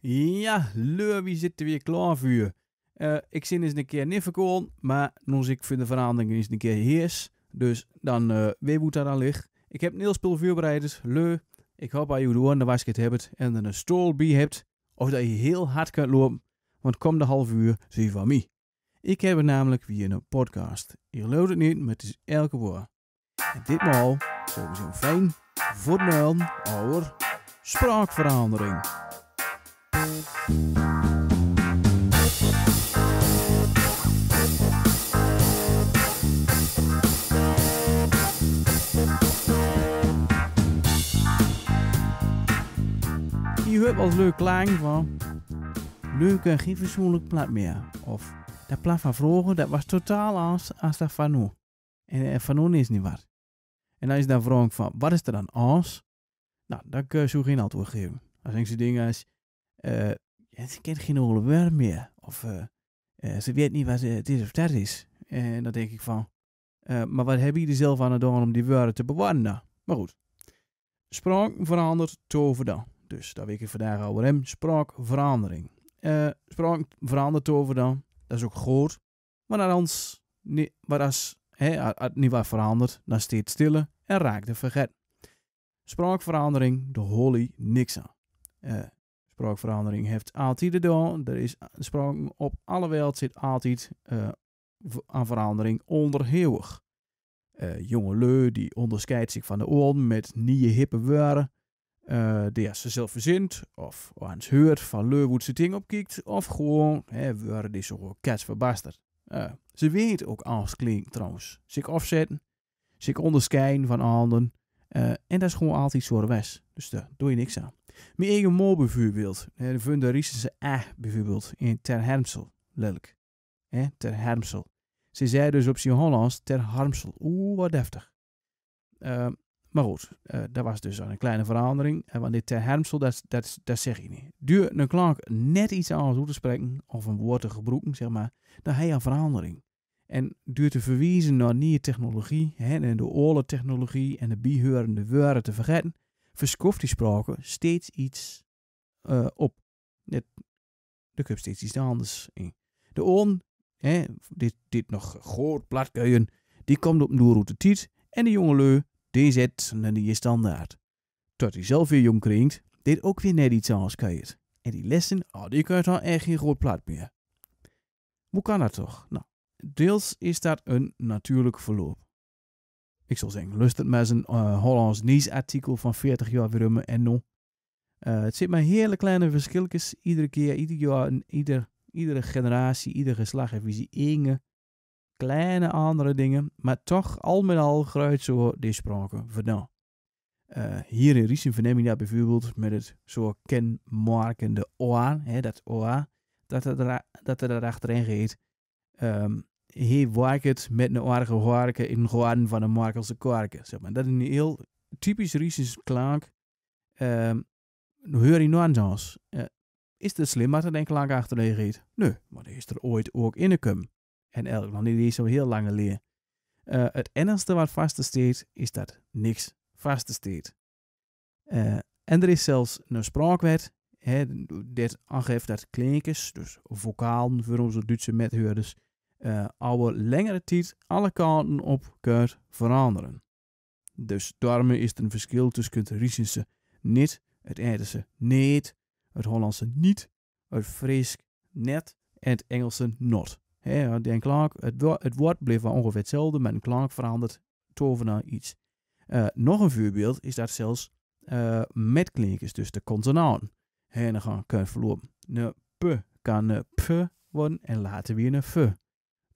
Ja, Leu, wie zit er weer klaar voor je? Eh, ik zin eens een keer Nifferkoorn, maar nog ik vind de verandering eens een keer Heers. Dus dan uh, eh, weet hoe dat aan ligt. Ik heb een heel leu. Ik hoop dat je de wonder basket hebt en een bij hebt. Of dat je heel hard kunt lopen, want kom de half uur zie je van mij. Ik heb het namelijk weer een podcast. Je gelooft het niet, maar het is elke woord. En ditmaal zo'n fijn voor over spraakverandering. Je hebt als leuk klang van... Leuke, geen fatsoenlijk plat meer. Of, dat plat van vroeger, dat was totaal anders als dat van nu. En van nu is niet wat. En dan is dan vroeg van, wat is er dan anders? Nou, dan kun je zo geen antwoord geven. Dan zeggen ze dingen als... Eh, ja, ze kent geen oude worm meer. Of eh, eh, ze weet niet wat het is of dat is. En dan denk ik van, eh, maar wat hebben jullie zelf aan het doen om die woorden te bewaren Maar goed, spraak verandert, tover dan. Dus daar weet ik vandaag over hem. Spraakverandering. Uh, spraak verandert tover dan. Dat is ook goed. Maar als, het niet wat verandert, dan steekt het stille en raakt het vergeten. Spraakverandering, verandering, de Holly niks aan. Uh, spraakverandering heeft altijd de doel. Er is spraak op alle wereld zit altijd eh, aan verandering onderhevig. Uh, jonge leu die onderscheidt zich van de oren met nieuwe hippe woorden. Eh, die als ze zelf verzint of eens heurt van leu hoe ze ding opkiekt. Of gewoon woorden die zo'n cats verbasterd. ze weet ook als klinkt trouwens. Zich afzetten, zich onderscheiden van anderen. en dat is gewoon altijd zo wes. Dus daar doe je niks aan. Mijn eigen mol bijvoorbeeld. De Vundarische eh, A bijvoorbeeld. In Ter Hermsel. Lelijk. ter Hermsel. Ze zei dus op zijn Hollands Ter Harmsel. Oeh, wat deftig. Ehm, maar goed, uh, dat was dus een kleine verandering. want dit Ter Hermsel, dat, dat, dat zeg je niet. Duur een klank net iets anders hoe te spreken. Of een woord te gebruiken, zeg maar. Dan heb je een verandering. En duurt te verwijzen naar nieuwe technologie. Hè, en de technologie en de bijhorende woorden te vergeten verschoft die sprake steeds iets eh, op. Net, er komt steeds iets anders in. De oon, hè, dit, dit nog groot plat. die komt op een route tiet. En de jongelui, die zet naar die standaard. Tot hij zelf weer jong kringt, dit ook weer net iets anders kuiert. En die lessen, oh, die kun je dan echt geen groot plat meer. Hoe kan dat toch? Nou, deels is dat een natuurlijk verloop ik zal zeggen, lust het met een uh, Hollands nieuwsartikel van 40 jaar weer en nog. Eh, het zit maar hele kleine verschilletjes. Iedere keer, ieder jaar, ieder, iedere generatie, ieder geslacht heeft die inge. kleine andere dingen. Maar toch al met al groeit zo die sprake vandaan. Eh, hier in Riesen verneem bijvoorbeeld met het zo kenmerkende OA, hè, dat OA, dat er, dat er achteraan gaat. Ehm, hij werkt met een eigen werken in geworden van een Markelse kwarken. Zeg maar. Dat is een heel typisch Russisch klank. Um, hoor je nuances. Uh, eh, is het slim dat er een klank achterheen Nee, maar is er ooit ook in kum? En elk land die is al heel lang leer. Eh, het enigste wat vast staat, is dat niks vast staat. Uh, eh, en er is zelfs een spraakwet hè, dit aangeeft dat klinkers, dus vocalen voor onze Duitse methuurders, uh, eh, over langere tijd alle kanten op kunnen veranderen. Dus daarmee is er een verschil tussen het Riesische niet, het Eerdse niet, het Hollandse niet, het Friesk net en het Engelse not. He, de klank, het, woord, het woord bleef wel ongeveer hetzelfde, maar een klank verandert tovenaar iets. Eh, nog een voorbeeld is dat zelfs eh, met klinkers, dus de consonanten. En dan gaan we verloren. Een p kan een p worden en later weer een f.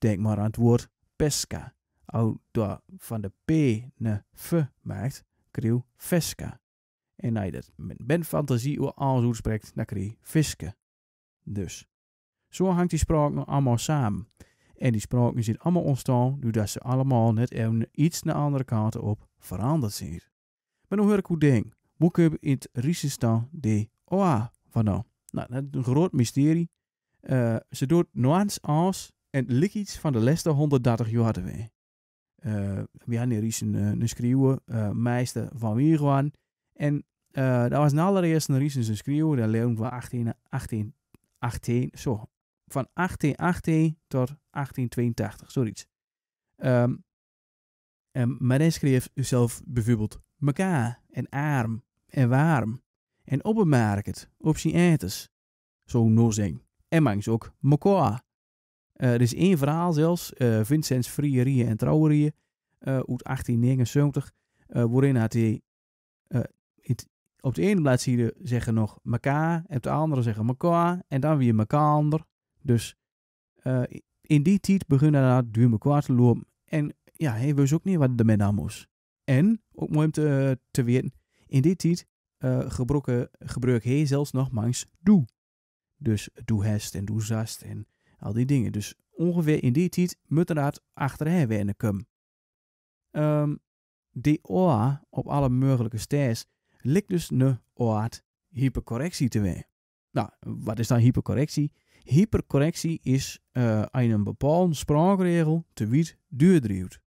Denk maar aan het woord pesca. Oud dat van de P naar V maakt, krijg vesca. En als je dat met ben fantasie oor alles uitspreekt, dan krijg je viske. Dus, zo hangt die spraak nog allemaal samen. En die spraken zijn allemaal ontstaan doordat ze allemaal net even iets naar andere kanten op veranderd zijn. Maar hoe nou hoor ik hoe denk Hoe kun in het Riesenstan de OA van nou? nou, dat is een groot mysterie. Eh, ze doet nuance als en lik iets van de laatste 130 jaar weer. Uh, we hadden hier eens een, eh, een schreeuwen, uh, meester van Wierwaan. En uh, dat was naar allereerst een Riesen een schreeuwen. Dat leerde van 18, 18, 18, zo. Van 1818 tot 1882, zoiets. Um, en, maar hij schreef zelf bijvoorbeeld mekaar en arm en warm en op een markt, op zijn eters. Zo nozing. En mangs ook mekaar. Eh, er is één verhaal zelfs, eh, Vincent's Frierieën en Trouwerieën, eh, uit 1879, waarin hij op de ene bladzijde zeggen nog mekaar, en op de andere zeggen mekaar, en dan weer elkaar. Dus in die tijd begonnen dat duur mekaar te lopen. En ja, hij wist ook niet wat de men aan En, ook mooi om te, te weten, in die tijd uh, gebruik hij zelfs nog mangs doe. Dus doe hest en doe zast en al die dingen. Dus ongeveer in die tijd moet er dat achterheen werken. Um, ehm, die oor op alle mogelijke stijls ligt dus een oor hypercorrectie te weer. Nou, wat is dan hypercorrectie? Hypercorrectie is uh, een bepaalde spraakregel te wiet duurdrieuwt.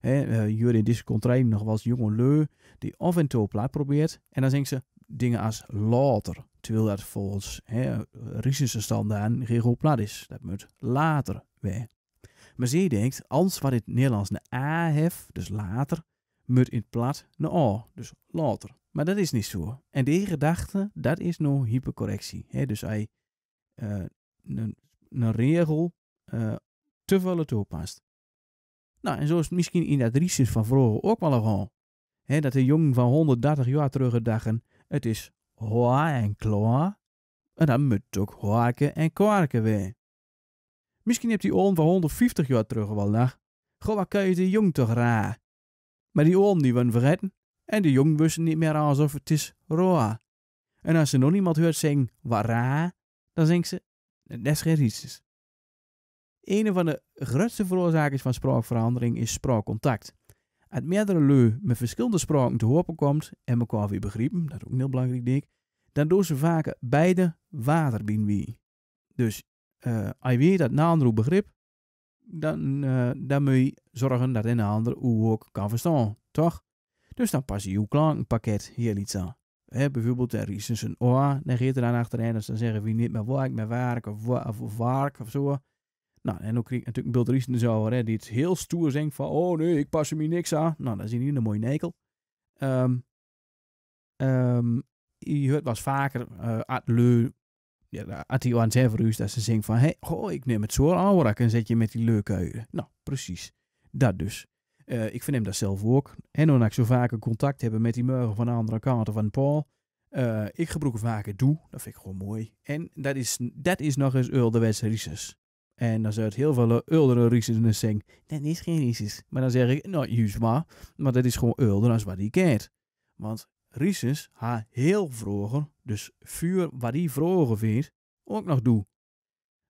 Uh, Jullie in deze contrain nog wel eens jonge leu die af en toe plaat probeert en dan denkt ze, dingen als later. Terwijl dat volgens hè, Russische standaarden geen plat is. Dat moet later weg. Maar zij denkt, als wat in het Nederlands een A heeft, dus later, moet in het plat een A, dus later. Maar dat is niet zo. En die gedachte, dat is nou hypercorrectie. Dus hij eh, een, een, regel uh, te veel toepast. Nou, en zo is het misschien in dat research van vroeger ook wel gewoon. Hè, dat de jong van 130 jaar teruggedachten het is hoa en kloa. En dan moet ook hoaken en kwarken weer. Misschien hebt die oom van 150 jaar terug wel nog. Goh, je de jong toch raar. Maar die oom die we vergeten. En de jong wisten niet meer alsof het is roa. En als ze nog niemand hoort zingen wat raar, dan zingt ze geen rietjes. Een van de grootste veroorzakers van spraakverandering is spraakcontact uit meerdere leu met verschillende spraken te horen komt en elkaar weer begrijpen, dat is ook heel belangrijk ik. dan doen ze vaak beide water binnen wie. Dus uh, als je weet dat een ander begrip, eh, dan, moet je zorgen dat een ander ook kan verstaan, toch? Dus dan pas je je klankenpakket hier iets aan. bijvoorbeeld, er is een oor, dan geeft er dan achterin, dan zeggen we niet meer werk, maar werk of, of, of of zo. Nou, en ook kreeg ik natuurlijk Bill Driesen zo, hè, die het heel stoer zingt van... Oh nee, ik pas hem hier niks aan. Nou, dan zie je niet een mooie nekel. Um, je hoort was vaker uh, leu, ja, die aan Zeverhuis, dat ze zingt van... Hey, oh, ik neem het zo aanrak en zet je met die leuke Nou, precies. Dat dus. Eh, ik vind hem dat zelf ook. En omdat ik zo vaker contact hebben met die meugen van de andere kant van Paul... Uh, ik gebruik vaker doe. Dat vind ik gewoon mooi. En dat is, dat is nog eens Earl de en dan zou het heel veel oudere eh, Riesens zeggen, dat is geen Risis. Maar dan zeg ik, nou, juist maar, maar dat is gewoon ouder als wat hij kent. Want Risis ha heel vroeger, dus vuur wat die vroeger vindt, ook nog doe.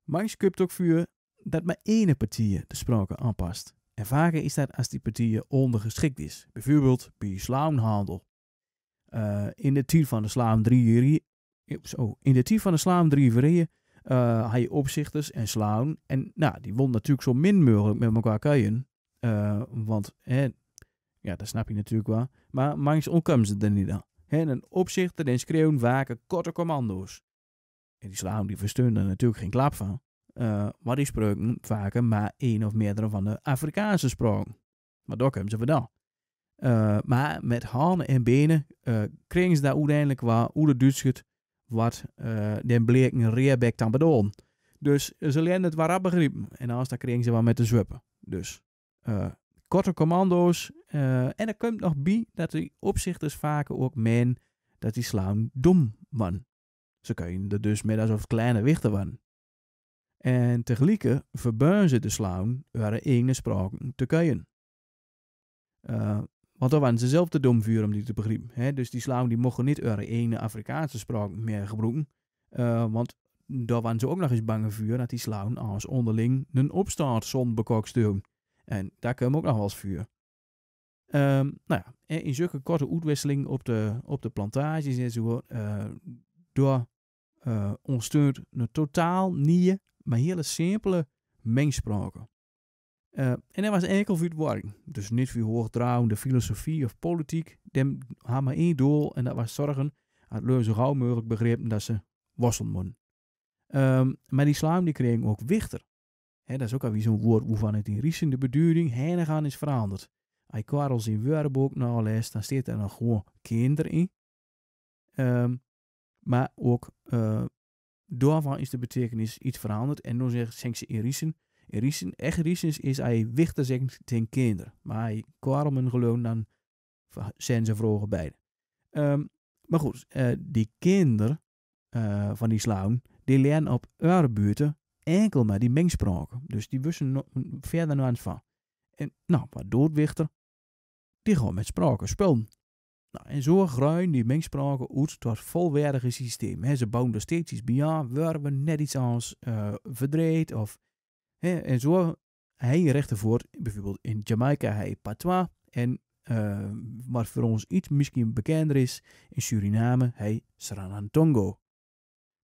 Maar je ook vuur dat maar ene partij de sprake aanpast. En vaker is dat als die partij ondergeschikt is. Bijvoorbeeld bij slaamhandel. Uh, eh, in de tijd van de slaam drie, oh, in de tijd van de slaam drie uh, eh, had je opzichters en slaan En nou, die won natuurlijk zo min mogelijk met elkaar kuien. Uh, eh, want, hè, ja, dat snap je natuurlijk wel. Maar mangs ontkomen ze er niet aan. Hè, een opzichter en schreeuwen waken korte commando's. En die slaan die versteunde er natuurlijk geen klap van. Eh, maar die spreken vaker maar één of meerdere van de Afrikaanse sprong. Maar daar komen ze vandaan. Uh, maar met handen en benen kregen ze daar uiteindelijk wel hoe de Duitsers wat uh, den bleken reerback dan bedoelen. Dus eh, ze leren het waarop begrip. En als daar kregen ze wel met de zwuppen. Dus uh, korte commando's. en er komt nog bij dat die opzichters vaker ook men dat die slaan dom man. Ze kunnen er dus met alsof kleine wichten waren. En tegelijk verbeuren ze de slaan waar ene sprake te kunnen. Uh, want dan waren ze zelf te dom om die te begrijpen. Dus die slaven die mochten niet hun ene Afrikaanse spraak meer gebruiken. Eh, want daar waren ze ook nog eens bang voor dat die slaven als onderling een opstart zon bekoksturen. En daar kwam ook nog wel eens vuur. Ehm, nou ja, in zulke korte uitwisseling op de, op de plantages en zo, eh, door uh, eh, ontsteunt een totaal nieuwe, maar hele simpele mengspraken. Eh, en hij was enkel voor het Dus niet voor hoogdravende filosofie of politiek. Dem had maar één doel en dat was zorgen dat leu zo gauw mogelijk begrepen dat ze worstelen um, maar die slaam die kreeg ook wichter. dat is ook alweer zo'n woord van het in Riesende beduiding heinig gaan is veranderd. Als je Karels in Woordenboek alles. dan staat er nog gewoon kinder in. Ehm, maar ook uh, daarvan is de betekenis iets veranderd. En dan zegt ze in Riesen en echt reasons is hij wichter zijn, zijn kinderen. Maar hij kwamen gewoon dan zijn ze vroegen beide. Ehm, maar goed, eh, die kinderen eh, van die slaan, die leren op buurten enkel maar die mengspraken. Dus die wisten no verder naar van. En nou, maar wichter, die gewoon met spraken spelen. Nou, en zo groeien die mengspraken uit tot volwaardige systeem. ze bouwen er steeds iets bij aan, werpen net iets als uh, eh, verdreed of en zo, hij rechten voor, bijvoorbeeld in Jamaica, hij patois. En uh, wat voor ons iets misschien bekender is, in Suriname, hij Saranantongo.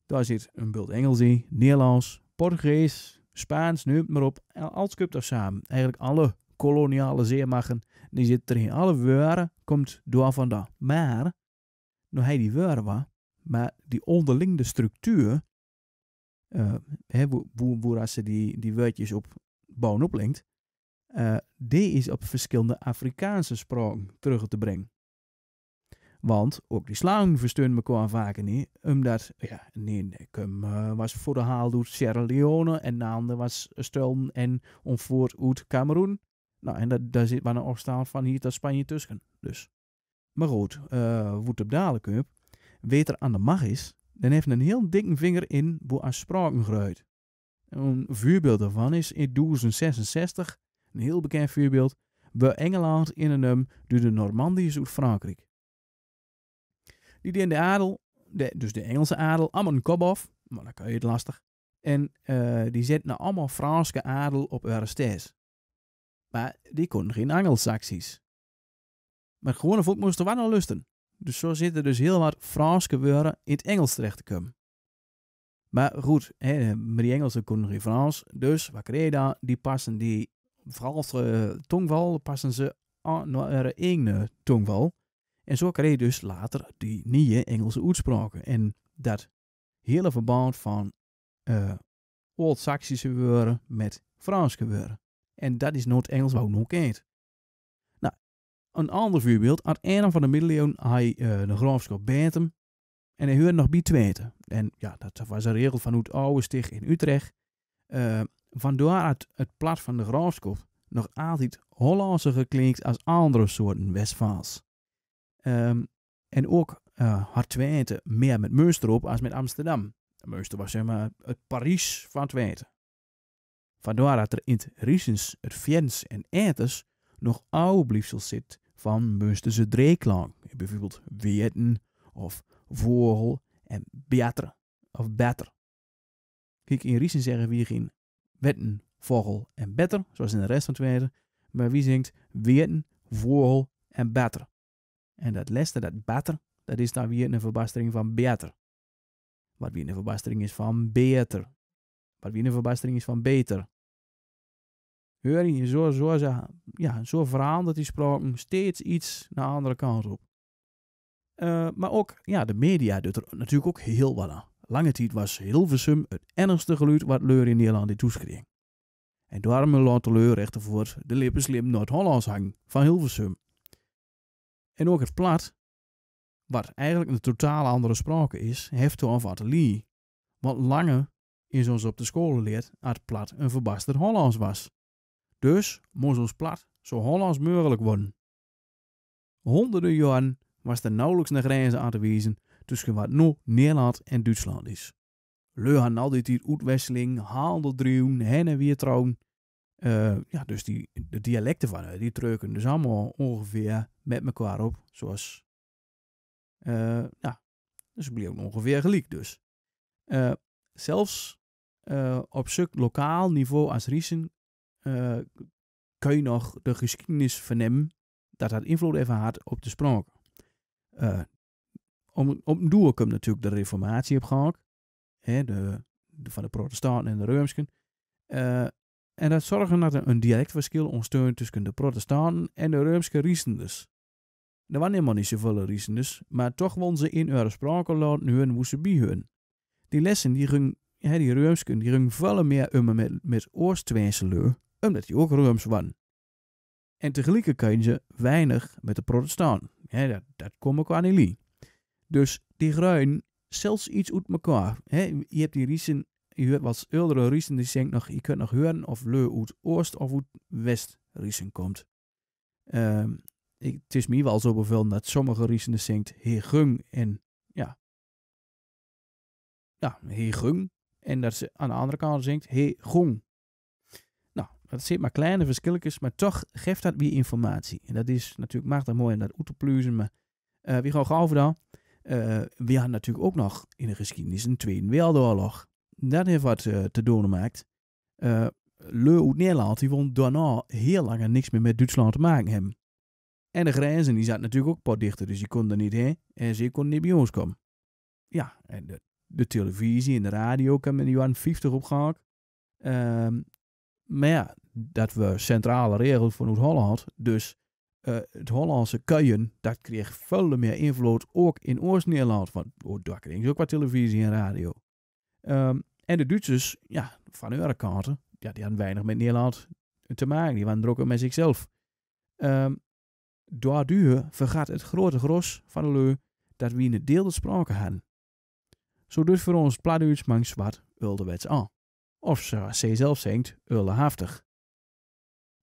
Daar zit een beeld Engels in, Nederlands, Portugees, Spaans, nu maar op. Alles komt er samen. Eigenlijk alle koloniale zeemachten, die zitten erin. Alle woorden komt door vandaan. Maar, nou hij die woorden maar die onderlinge structuur uh, hè, hoe ze die, die woordjes op bouwen oplinkt, eh, die is op verschillende Afrikaanse spraken terug te brengen. Want ook die slang versteunt me qua vaker niet. Omdat, ja, nee, nee, hem eh, was voor de haal door Sierra Leone en de was Stulm en onvoort uit Cameroen. Nou, en dat, daar zit maar een van hier tot Spanje tussen. Dus. Maar goed, uh, op dadelijk weet er aan de macht is, dan heeft een heel dikke vinger in boer aan sprakengeruid. Een voorbeeld daarvan is in 1066, een heel bekend voorbeeld, bij Engeland in een um, door de Normandiërs uit Frankrijk. Die deed de adel, dus de Engelse adel, allemaal een kop af, maar dan kan je het lastig. En eh, die zetten allemaal Franse adel op Eurystheus. Maar die konden geen Angelsaksies. Maar gewone volk moesten wel naar lusten. Dus zo zitten dus heel wat Franse woorden in het Engels terecht te komen. Maar goed, hè, met die Engelsen kunnen geen Frans. Dus wat kreeg dan? Die passen die, vooral tongval, passen ze aan naar hun eigen tongval. En zo kreeg je dus later die nieuwe Engelse uitspraken. En dat hele verband van eh, Old-Saxische woorden met Frans woorden. En dat is nooit engels wat nog kent. Een ander voorbeeld, aan het einde van de middeleeuwen hij uh, de graafschap Bentham en hij huurde nog bij Twente. En ja, dat was een regel van het oude sticht in Utrecht. Uh, vandaar het, het plat van de graafschap nog altijd Hollandse geklinkt als andere soorten Westfaals. Um, en ook uh, had Twente meer met Münster op als met Amsterdam. Münster was zeg maar het Parijs van Twente. Vandaar dat er in het Riesens, het Viens en Eters nog oude bliefsel zit van moesten ze bijvoorbeeld weten of vogel en beter of better. Kijk, in Riesen zeggen we geen wetten, vogel en better, zoals in de rest van het maar wie zingt weten, vogel en better. En dat laatste, dat better, dat is dan weer een verbastering van beter. Wat weer een verbastering is van beter. Wat weer een verbastering is van beter hoor je zo, zo, zo, ja, zo dat die sprak steeds iets naar de andere kant op. Eh, maar ook ja, de media doet er natuurlijk ook heel wat aan. Lange tijd was Hilversum het ergste geluid wat Leur in Nederland in toeskreeg. En daarmee laat de Leur voor de lippen slim Noord-Hollands hang van Hilversum. En ook het plat, wat eigenlijk een totaal andere sprake is, heeft toch wat lie. Want Lange is ons op de school geleerd dat plat een verbasterd Hollands was. Dus moest ons plat zo Hollands mogelijk worden. Honderden jaren was er nauwelijks een grens aan te wezen tussen wat nu Nederland en Duitsland is. Leu hadden altijd die uitwisseling, handeldruwen, heen en weer trouwen. Eh, ja, dus die, de dialecten van die treuken dus allemaal ongeveer met elkaar op, zoals... Uh, ja, dus bleef ongeveer gelijk dus. Eh, zelfs op zulk lokaal niveau als Riesen eh, kun je nog de geschiedenis vernemen dat dat invloed even had op de spraak. Uh, eh, om, om doel komt natuurlijk de reformatie op gang, hè, de, de, van de protestanten en de Reumsken. Eh, en dat zorgen dat er een dialectverschil ontstond tussen de protestanten en de Reumske Riesenders. Er waren helemaal niet zoveel Riesenders, maar toch won ze in hun spraken nu hun moesten bij hun. Die lessen die gingen, die Reumsken, die gingen veel meer om met, met omdat die ook Rooms waren. En tegelijkertijd kun je weinig met de protestanten. dat, dat komt ook aan jullie. Dus die ruin zelfs iets uit elkaar. je hebt die riesen, je hebt wat oudere riesen die zeggen nog, je kunt nog horen of leu uit oost of uit west riesen komt. Ehm, het is me wel zo bevel dat sommige riesen zingt gung en ja, ja gung. en dat ze aan de andere kant zingt he gung. Het zit maar kleine verschilletjes, maar toch geeft dat weer informatie. En dat is natuurlijk, maakt dat mooi en dat uit te maar eh, wie gaan gauw dan? Uh, we hadden natuurlijk ook nog in de geschiedenis een Tweede Wereldoorlog. Dat heeft wat eh, te doen gemaakt. Uh, Leu uit Nederland, die won daarna heel lang niks meer met Duitsland te maken hebben. En de grenzen, die zaten natuurlijk ook wat dichter, dus die konden er niet heen. En ze konden niet bij ons komen. Ja, en de, de televisie en de radio kwamen in de jaren 50 opgehaald. maar ja, dat we centrale regels vanuit Holland. Dus eh, het Hollandse kuien, dat kreeg veel meer invloed ook in Oost-Nederland. Want oh, daar kreeg ze ook wat televisie en radio. Ehm, en de Duitsers, ja, van hun kanten, ja, die hadden weinig met Nederland te maken. Die waren drukker met zichzelf. Um, ehm, daardoor vergaat het grote gros van de leu dat we in het deel spraken hadden. Zo dus voor ons plaatduits mang zwart ulderwets aan. Of zoals zij zelf zingt, uldehaftig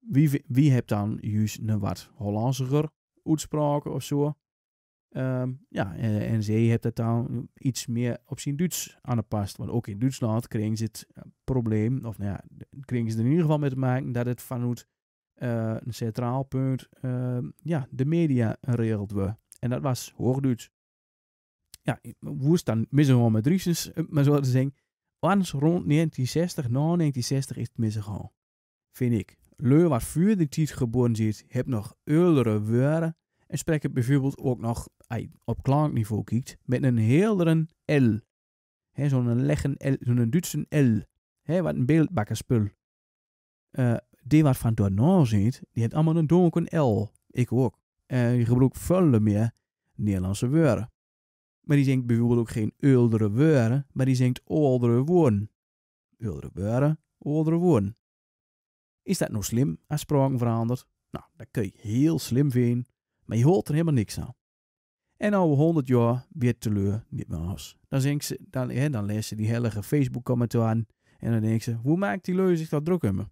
wie, wie hebt dan juist een wat Hollandsiger uitspraak of zo? Ehm, ja, en, eh, en zij heeft het dan iets meer op zijn Duits aangepast. Want ook in Duitsland kregen ze het eh, probleem, of nou ja, kregen ze er in ieder geval mee te maken dat het vanuit eh, een centraal punt, ehm, ja, de media regelt we. En dat was Hoogduits. Ja, woest dan misgegaan met Riesens, maar zo te zeggen. Anders rond 1960, na 1960 is het misgegaan. Vind ik. Leu wat voor de tijd geboren zit, heeft nog eerdere woorden en het bijvoorbeeld ook nog, als je op klankniveau kijkt, met een heldere L. He, zo'n leggen L, zo'n Duitse L. He, wat een beeldbakkerspul. Eh, die wat van Dornan nou zit, die heeft allemaal een donkere L. Ik ook. En uh, je gebruikt veel meer Nederlandse woorden. Maar die zingt bijvoorbeeld ook geen uldere woorden, maar die zingt oudere woorden. Uldere woorden, oudere woorden. Is dat nou slim als spraken verandert? Nou, dat kun je heel slim vinden, maar je hoort er helemaal niks aan. En over 100 jaar weer teleur, niet meer als. Dan, denk ze, dan, lees ze die hellige Facebook-commentaar aan en dan denken ze, hoe maakt die leuze zich dat druk me?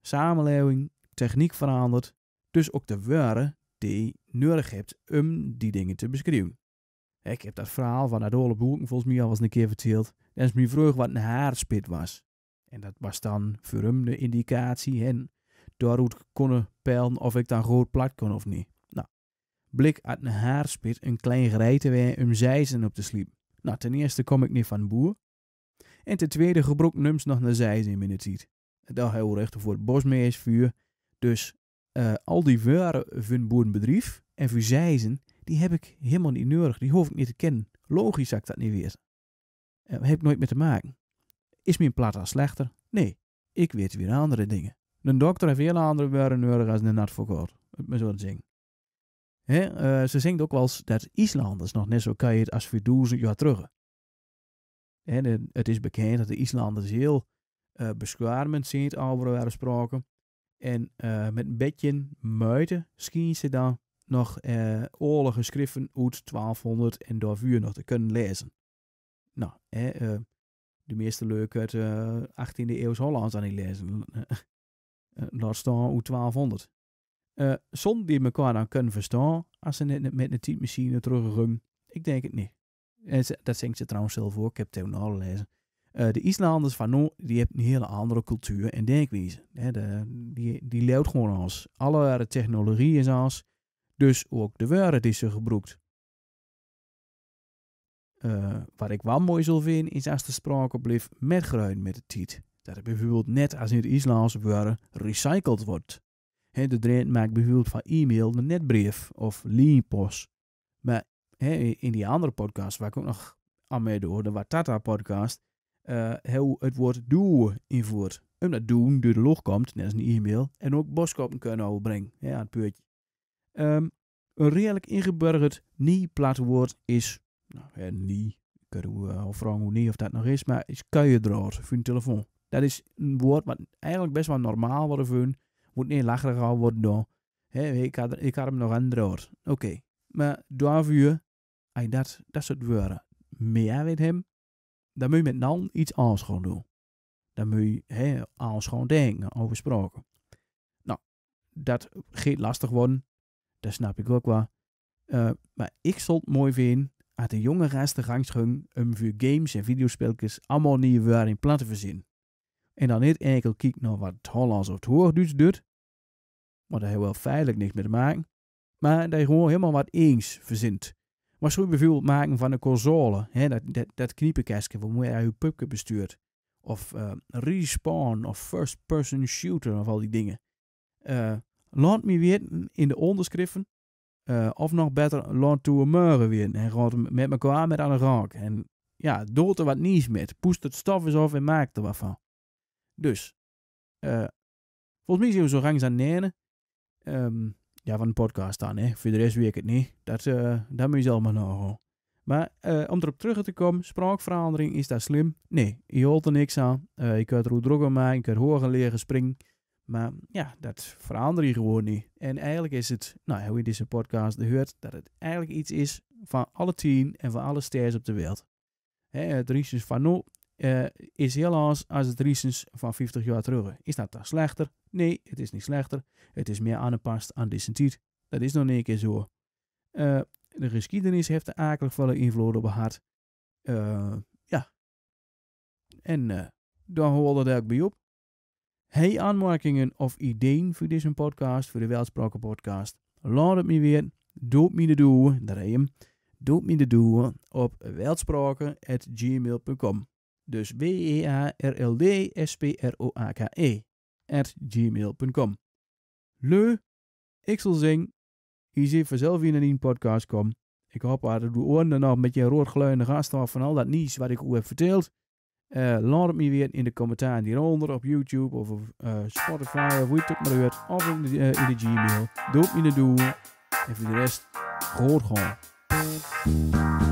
Samenleving, techniek verandert, dus ook de waarde die nodig hebt om die dingen te beschrijven. Ik heb dat verhaal van dat hele boeken volgens mij al eens een keer verteld. Dat is mijn vroeg wat een haarspit was. En dat was dan voor hem de indicatie. En het konden peilen of ik dan goed plat kon of niet. Nou, blik uit een haarspit een klein gereite weer om zijzen op te sliepen. Nou, ten eerste kom ik niet van boer. En ten tweede gebroek nums nog naar zijzen in het ziet. Dat heel recht voor het bosmeersvuur. Dus eh, al die waren van boerenbedrijf en voor zijzen, die heb ik helemaal niet nodig. Die hoef ik niet te kennen. Logisch zou ik dat niet weten. Uh, heb ik nooit mee te maken is mijn plata slechter? Nee, ik weet weer andere dingen. De dokter heeft hele andere woorden nodig als een advocaat. Het me zo zingen. Eh, ze zingt ook wel eens dat Islanders nog net zo kan je het als voor duizend jaar terug. het is bekend dat de Islanders heel uh, eh, beschermend zijn over waar spraken. En eh, met een beetje muiten schien ze dan nog uh, oorlogen uit 1200 en door vuur nog te kunnen lezen. Nou, hè, de meeste leuke uit 18e eh, eeuwse Hollands aan die lezen. Eh, eh, laat staan hoe 1200. Uh, zonder die elkaar dan kunnen verstaan als ze net met een typemachine teruggaan? Ik denk het niet. En dat zingt ze trouwens zelf ook, ik heb het even lezen. Uh, de IJslanders van nu, die hebben een hele andere cultuur en denkwijze. de, die, die leeft gewoon als. allerlei technologie is als. Dus ook de woorden die ze gebruikt. Uh, wat ik wel mooi zou vinden, is als de sprake blijft met Gruin met de tijd. Dat het bijvoorbeeld net als in het Islands waar recycled wordt. He, de drent maakt bijvoorbeeld van e-mail een netbrief of leanpost. Maar in die andere podcast, waar ik ook nog aan mee de Watata podcast, uh, hoe het woord doen invoert. Omdat doen door de log komt, net als een e-mail, en ook boskopen kunnen overbrengen he, aan het puurtje. Ehm, een redelijk ingeburgerd nieuw plat woord is nou, ja, niet. Ik weet of eh, vragen hoe niet of dat nog is, maar is kuiendraars voor een telefoon. Dat is een woord wat eigenlijk best wel normaal wordt gevonden. moet niet lacherig gehouden worden door. ik, had, ik had hem nog aan Oké. maar Maar daarvoor, als dat, dat soort woorden meer weet hem, dan moet je met dan iets anders gaan doen. Dan moet je he, anders gaan denken overspreken. Nou, dat gaat lastig worden. Dat snap ik ook wel. Uh, maar ik zal het mooi vinden uit de jonge gasten om voor games en videospeltjes allemaal nieuwe woorden in platte verzinnen. En dan niet enkel kijk naar wat Hollands of het Hoogduits doet, maar daar heeft wel feitelijk niks mee te maken, maar dat je gewoon helemaal wat eens verzint. Maar zo bijvoorbeeld maken van een console, hè, dat, dat, dat kniepenkastje waarmee je je pupje bestuurt. Of eh, respawn, of first-person shooter, of al die dingen. Uh, laat me weten in de onderschriften eh, of nog beter, laat toe meuren weer. En gaat met elkaar met aan de raak. En ja, doet er wat niets met. Poest het stof eens af en maakt er wat van. Dus, eh, volgens mij zien we zo gang aan nemen. Um, ja, van de podcast dan, hè. Voor de rest weet ik het niet. Dat, uh, dat moet je zelf maar nagaan. Maar uh, om erop terug te komen, spraakverandering, is dat slim? Nee, je hoort er niks aan. je kunt er ook druk aan maken, je kunt hoger leren springen. Maar ja, dat verander je gewoon niet. En eigenlijk is het, nou, hoe je deze podcast hoort, dat het eigenlijk iets is van alle tien en van alle sterren op de wereld. het Riesens van nu eh, is heel als het Riesens van 50 jaar terug. Is dat dan slechter? Nee, het is niet slechter. Het is meer aangepast aan deze Dat is nog een keer zo. Eh, de geschiedenis heeft de akelig veel invloed op gehad. Uh, ja. En dan hoorde ik bij op. Hey aanmerkingen of ideeën voor deze podcast, voor de Welsproken podcast? Laat het me weer. Doop me de doen, daar hem. Doop me de doen op weldsproken.gmail.com. Dus W-E-A-R-L-D-S-P-R-O-A-K-E e at gmail.com. Leu, ik zal zingen. Je ziet vanzelf in een podcast komen. Ik hoop dat de oren dan nog met je roodgluinde gasten van al dat nieuws wat ik u heb verteld. Uh, laat het me weten in de commentaren hieronder op YouTube of op eh, Spotify of hoe je het maar weet. Of in de, uh, in de Gmail. Doe het me de doel. En voor de rest, gehoord gewoon.